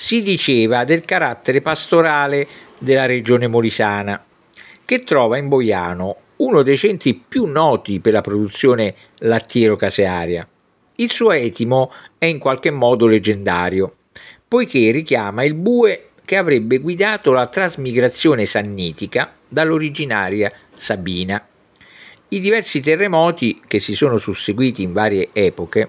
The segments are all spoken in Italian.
si diceva del carattere pastorale della regione molisana, che trova in Boiano uno dei centri più noti per la produzione lattiero-casearia. Il suo etimo è in qualche modo leggendario, poiché richiama il bue che avrebbe guidato la trasmigrazione sannitica dall'originaria Sabina. I diversi terremoti che si sono susseguiti in varie epoche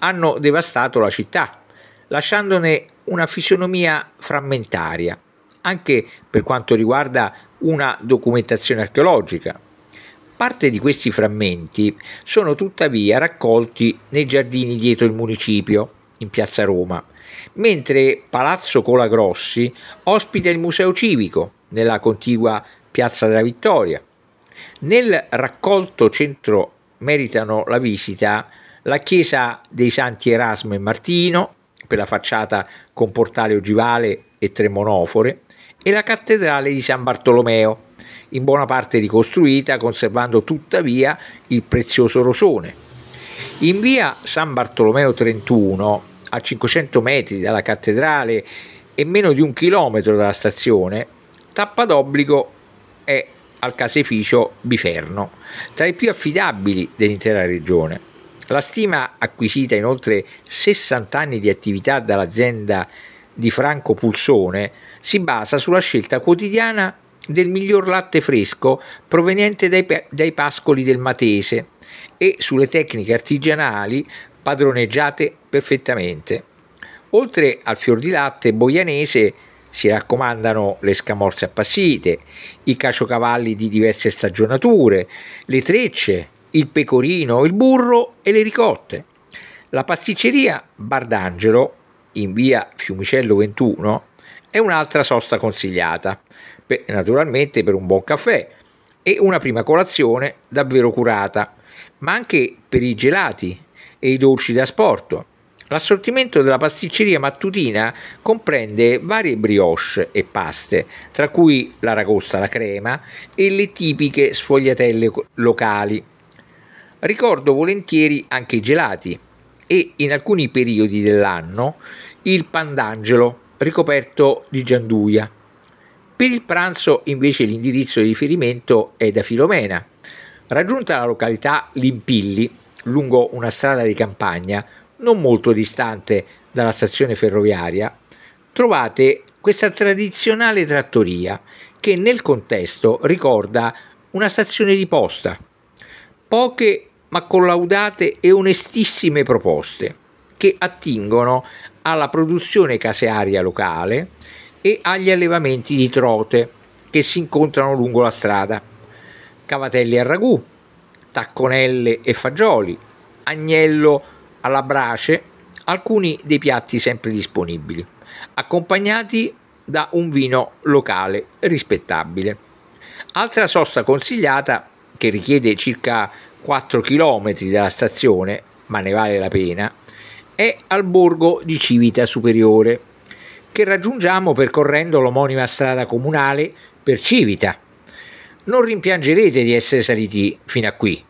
hanno devastato la città, lasciandone una fisionomia frammentaria, anche per quanto riguarda una documentazione archeologica. Parte di questi frammenti sono tuttavia raccolti nei giardini dietro il municipio, in piazza Roma, mentre Palazzo Colagrossi ospita il Museo Civico, nella contigua piazza della Vittoria. Nel raccolto centro meritano la visita la chiesa dei Santi Erasmo e Martino, per la facciata con portale ogivale e tre monofore, e la cattedrale di San Bartolomeo, in buona parte ricostruita, conservando tuttavia il prezioso rosone. In via San Bartolomeo 31, a 500 metri dalla cattedrale e meno di un chilometro dalla stazione, tappa d'obbligo è al caseificio Biferno, tra i più affidabili dell'intera regione. La stima acquisita in oltre 60 anni di attività dall'azienda di Franco Pulsone si basa sulla scelta quotidiana del miglior latte fresco proveniente dai, dai pascoli del Matese e sulle tecniche artigianali padroneggiate perfettamente. Oltre al fior di latte boianese si raccomandano le scamorze appassite, i caciocavalli di diverse stagionature, le trecce, il pecorino, il burro e le ricotte. La pasticceria Bardangelo, in via Fiumicello 21, è un'altra sosta consigliata, per, naturalmente per un buon caffè e una prima colazione davvero curata, ma anche per i gelati e i dolci da sport. L'assortimento della pasticceria mattutina comprende varie brioche e paste, tra cui l'aragosta alla crema e le tipiche sfogliatelle locali Ricordo volentieri anche i gelati e in alcuni periodi dell'anno il pandangelo ricoperto di gianduia. Per il pranzo invece l'indirizzo di riferimento è da Filomena. Raggiunta la località Limpilli, lungo una strada di campagna non molto distante dalla stazione ferroviaria, trovate questa tradizionale trattoria che nel contesto ricorda una stazione di posta. Poche ma collaudate e onestissime proposte che attingono alla produzione casearia locale e agli allevamenti di trote che si incontrano lungo la strada, cavatelli a ragù, tacconelle e fagioli, agnello alla brace, alcuni dei piatti sempre disponibili, accompagnati da un vino locale rispettabile. Altra sosta consigliata, che richiede circa 4 km dalla stazione, ma ne vale la pena, è al borgo di Civita Superiore, che raggiungiamo percorrendo l'omonima strada comunale per Civita. Non rimpiangerete di essere saliti fino a qui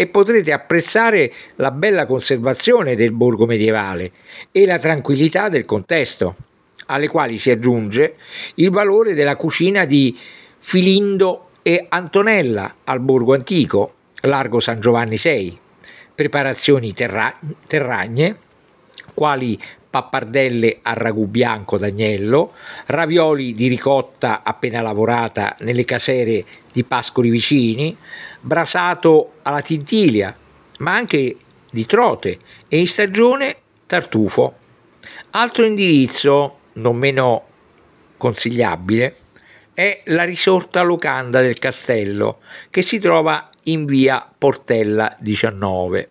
e potrete apprezzare la bella conservazione del borgo medievale e la tranquillità del contesto, alle quali si aggiunge il valore della cucina di Filindo e Antonella al borgo antico largo San Giovanni 6, preparazioni terra- terragne, quali pappardelle a ragù bianco d'agnello, ravioli di ricotta appena lavorata nelle casere di Pascoli vicini, brasato alla tintilia, ma anche di trote e in stagione tartufo. Altro indirizzo, non meno consigliabile, è la risorta locanda del castello che si trova in via Portella 19.